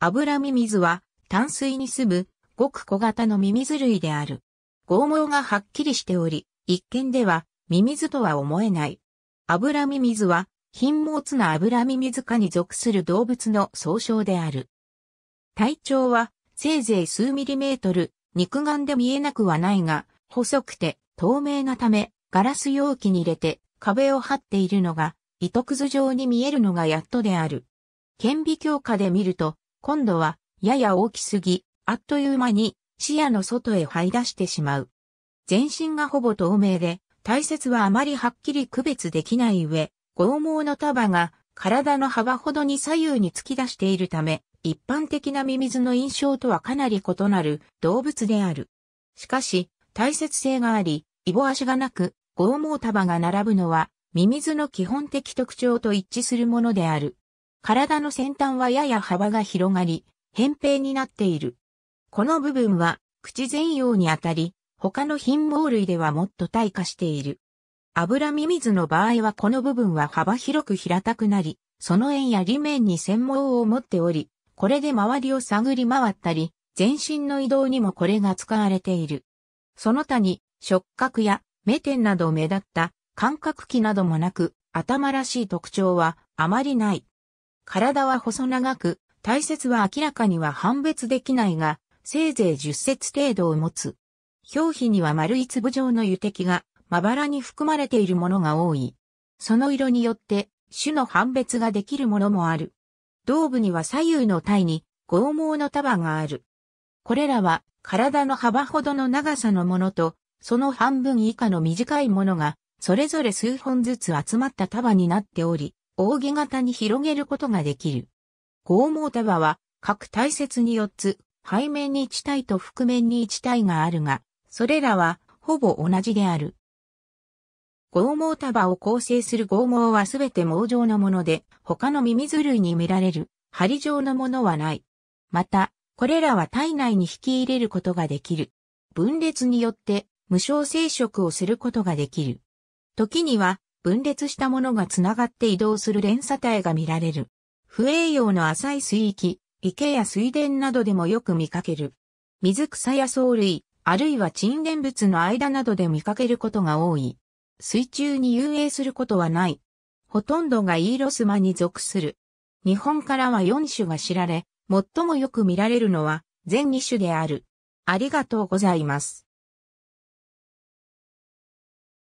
ラミミズは淡水に住むごく小型のミミズ類である。剛毛がはっきりしており、一見ではミミズとは思えない。ラミミズは貧毛なラミミズ科に属する動物の総称である。体長はせいぜい数ミリメートル、肉眼で見えなくはないが、細くて透明なため、ガラス容器に入れて壁を張っているのが、糸くず状に見えるのがやっとである。顕微鏡下で見ると、今度は、やや大きすぎ、あっという間に視野の外へ這い出してしまう。全身がほぼ透明で、体節はあまりはっきり区別できない上、剛毛の束が体の幅ほどに左右に突き出しているため、一般的なミミズの印象とはかなり異なる動物である。しかし、体節性があり、イボ足がなく、剛毛束が並ぶのは、ミミズの基本的特徴と一致するものである。体の先端はやや幅が広がり、扁平になっている。この部分は、口全容にあたり、他の品毛類ではもっと退化している。油ミミズの場合はこの部分は幅広く平たくなり、その縁や裏面に繊毛を持っており、これで周りを探り回ったり、全身の移動にもこれが使われている。その他に、触覚や目点など目立った感覚器などもなく、頭らしい特徴はあまりない。体は細長く、体節は明らかには判別できないが、せいぜい10節程度を持つ。表皮には丸い粒状の油滴がまばらに含まれているものが多い。その色によって種の判別ができるものもある。胴部には左右の体に剛毛の束がある。これらは体の幅ほどの長さのものと、その半分以下の短いものが、それぞれ数本ずつ集まった束になっており、扇形に広げることができる。剛毛束は各大節に4つ、背面に1体と覆面に1体があるが、それらはほぼ同じである。剛毛束を構成する剛毛はすべて毛状のもので、他のミミズ類に見られる針状のものはない。また、これらは体内に引き入れることができる。分裂によって無償生殖をすることができる。時には分裂したものがつながって移動する連鎖体が見られる。不栄養の浅い水域、池や水田などでもよく見かける。水草や藻類、あるいは沈殿物の間などで見かけることが多い。水中に遊泳することはない。ほとんどがイーロスマに属する。日本からは4種が知られ、最もよく見られるのは全2種である。ありがとうございます。